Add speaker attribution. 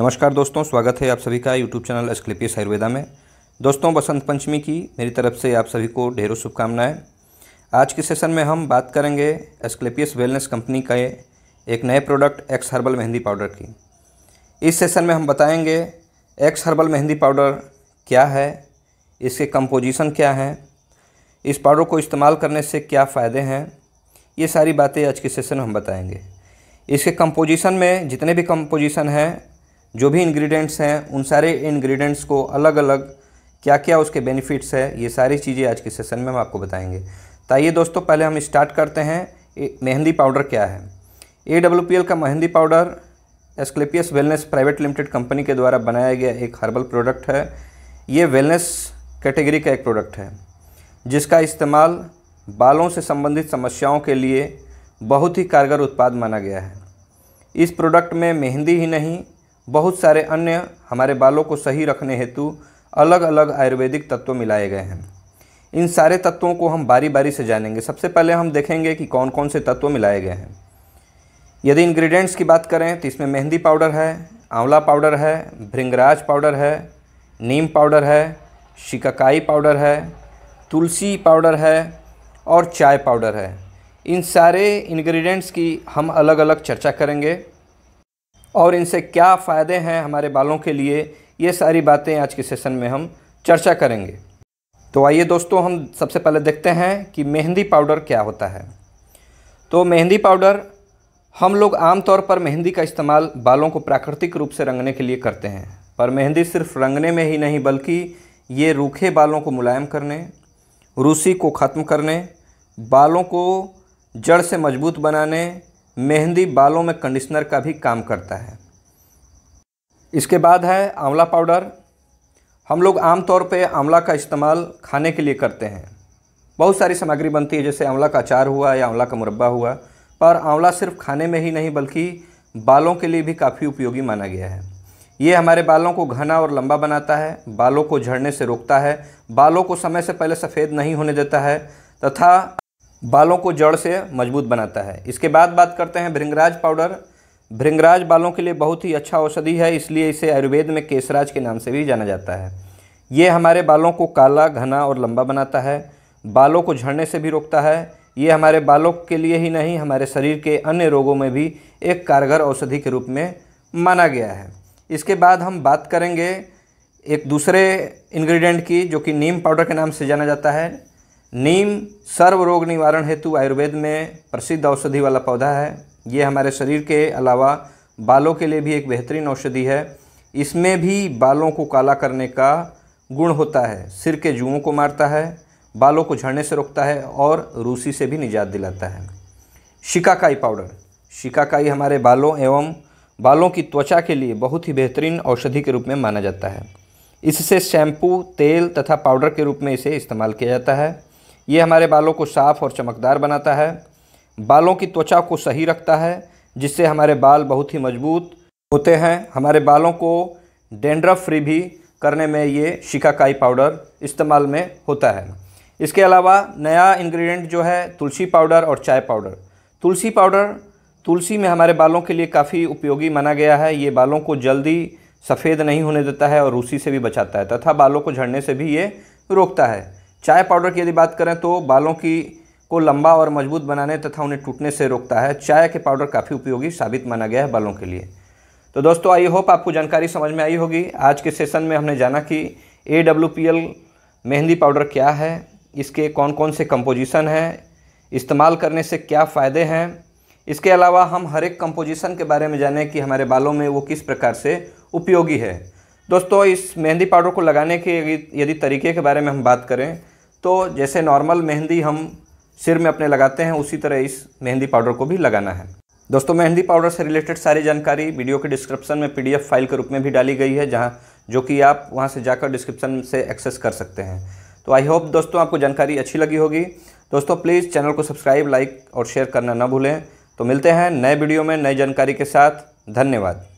Speaker 1: नमस्कार दोस्तों स्वागत है आप सभी का यूट्यूब चैनल एस्क्लिपियस आयुर्वेदा में दोस्तों बसंत पंचमी की मेरी तरफ से आप सभी को ढेरों शुभकामनाएं आज के सेशन में हम बात करेंगे एस्क्लिपियस वेलनेस कंपनी का एक नए product X herbal mehndi powder की इस सेशन में हम बताएंगे एक्स हर्बल मेहंदी पाउडर क्या है इसके कंपोजिशन क्या हैं इस पाउडर को इस्तेमाल करने से क्या फ़ायदे हैं ये सारी बातें आज के सेशन में हम बताएंगे इसके कंपोजिशन में जितने भी कंपोजिशन हैं जो भी इंग्रेडिएंट्स हैं उन सारे इंग्रेडिएंट्स को अलग अलग क्या क्या उसके बेनिफिट्स है ये सारी चीज़ें आज के सेशन में हम आपको बताएंगे तो आइए दोस्तों पहले हम स्टार्ट करते हैं मेहंदी पाउडर क्या है ए डब्ल्यू पी एल का mehndi powder Asclepius wellness private limited company के द्वारा बनाया गया एक हर्बल प्रोडक्ट है ये वेलनेस कैटेगरी का एक प्रोडक्ट है जिसका इस्तेमाल बालों से संबंधित समस्याओं के लिए बहुत ही कारगर उत्पाद माना गया है इस प्रोडक्ट में मेहंदी ही नहीं बहुत सारे अन्य हमारे बालों को सही रखने हेतु अलग अलग आयुर्वेदिक तत्व मिलाए गए हैं इन सारे तत्वों को हम बारी बारी से जानेंगे सबसे पहले हम देखेंगे कि कौन कौन से तत्व मिलाए गए हैं यदि इंग्रेडिएंट्स की बात करें तो इसमें मेहंदी पाउडर है आंवला पाउडर है भृंगराज पाउडर है नीम पाउडर है शिकाकाई पाउडर है तुलसी पाउडर है और चाय पाउडर है इन सारे इंग्रेडिएंट्स की हम अलग अलग चर्चा करेंगे और इनसे क्या फ़ायदे हैं हमारे बालों के लिए ये सारी बातें आज के सेशन में हम चर्चा करेंगे तो आइए दोस्तों हम सबसे पहले देखते हैं कि मेहंदी पाउडर क्या होता है तो मेहंदी पाउडर हम लोग आमतौर पर मेहंदी का इस्तेमाल बालों को प्राकृतिक रूप से रंगने के लिए करते हैं पर मेहंदी सिर्फ रंगने में ही नहीं बल्कि ये रूखे बालों को मुलायम करने रूसी को ख़त्म करने बालों को जड़ से मजबूत बनाने मेहंदी बालों में कंडीशनर का भी काम करता है इसके बाद है आंवला पाउडर हम लोग आमतौर पर आंवला का इस्तेमाल खाने के लिए करते हैं बहुत सारी सामग्री बनती है जैसे आंवला का अचार हुआ या आंवला का मुरब्बा हुआ पर आंवला सिर्फ खाने में ही नहीं बल्कि बालों के लिए भी काफ़ी उपयोगी माना गया है ये हमारे बालों को घना और लंबा बनाता है बालों को झड़ने से रोकता है बालों को समय से पहले सफ़ेद नहीं होने देता है तथा बालों को जड़ से मजबूत बनाता है इसके बाद बात करते हैं भृंगराज पाउडर भृंगराज बालों के लिए बहुत ही अच्छा औषधि है इसलिए इसे आयुर्वेद में केसराज के नाम से भी जाना जाता है ये हमारे बालों को काला घना और लंबा बनाता है बालों को झड़ने से भी रोकता है ये हमारे बालों के लिए ही नहीं हमारे शरीर के अन्य रोगों में भी एक कारगर औषधि के रूप में माना गया है इसके बाद हम बात करेंगे एक दूसरे इंग्रेडिएंट की जो कि नीम पाउडर के नाम से जाना जाता है नीम सर्व रोग निवारण हेतु आयुर्वेद में प्रसिद्ध औषधि वाला पौधा है ये हमारे शरीर के अलावा बालों के लिए भी एक बेहतरीन औषधि है इसमें भी बालों को काला करने का गुण होता है सिर के जुओं को मारता है बालों को झड़ने से रोकता है और रूसी से भी निजात दिलाता है शिकाकाई पाउडर शिकाकाई हमारे बालों एवं बालों की त्वचा के लिए बहुत ही बेहतरीन औषधि के रूप में माना जाता है इससे शैम्पू तेल तथा पाउडर के रूप में इसे इस्तेमाल किया जाता है ये हमारे बालों को साफ़ और चमकदार बनाता है बालों की त्वचा को सही रखता है जिससे हमारे बाल बहुत ही मजबूत होते हैं हमारे बालों को डेंड्रफ फ्री भी करने में ये शिकाकाई पाउडर इस्तेमाल में होता है इसके अलावा नया इंग्रेडिएंट जो है तुलसी पाउडर और चाय पाउडर तुलसी पाउडर तुलसी में हमारे बालों के लिए काफ़ी उपयोगी माना गया है ये बालों को जल्दी सफ़ेद नहीं होने देता है और रूसी से भी बचाता है तथा बालों को झड़ने से भी ये रोकता है चाय पाउडर की यदि बात करें तो बालों की को लंबा और मजबूत बनाने तथा उन्हें टूटने से रोकता है चाय के पाउडर काफ़ी उपयोगी साबित माना गया है बालों के लिए तो दोस्तों आई होप आपको जानकारी समझ में आई होगी आज के सेशन में हमने जाना कि ए मेहंदी पाउडर क्या है इसके कौन कौन से कंपोजिशन हैं इस्तेमाल करने से क्या फ़ायदे हैं इसके अलावा हम हर एक कंपोजिशन के बारे में जाने कि हमारे बालों में वो किस प्रकार से उपयोगी है दोस्तों इस मेहंदी पाउडर को लगाने के यदि तरीके के बारे में हम बात करें तो जैसे नॉर्मल मेहंदी हम सिर में अपने लगाते हैं उसी तरह इस मेहंदी पाउडर को भी लगाना है दोस्तों मेहंदी पाउडर से रिलेटेड सारी जानकारी वीडियो के डिस्क्रिप्शन में पीडीएफ फाइल के रूप में भी डाली गई है जहाँ जो कि आप वहाँ से जाकर डिस्क्रिप्शन से एक्सेस कर सकते हैं तो आई होप दोस्तों आपको जानकारी अच्छी लगी होगी दोस्तों प्लीज़ चैनल को सब्सक्राइब लाइक और शेयर करना ना भूलें तो मिलते हैं नए वीडियो में नई जानकारी के साथ धन्यवाद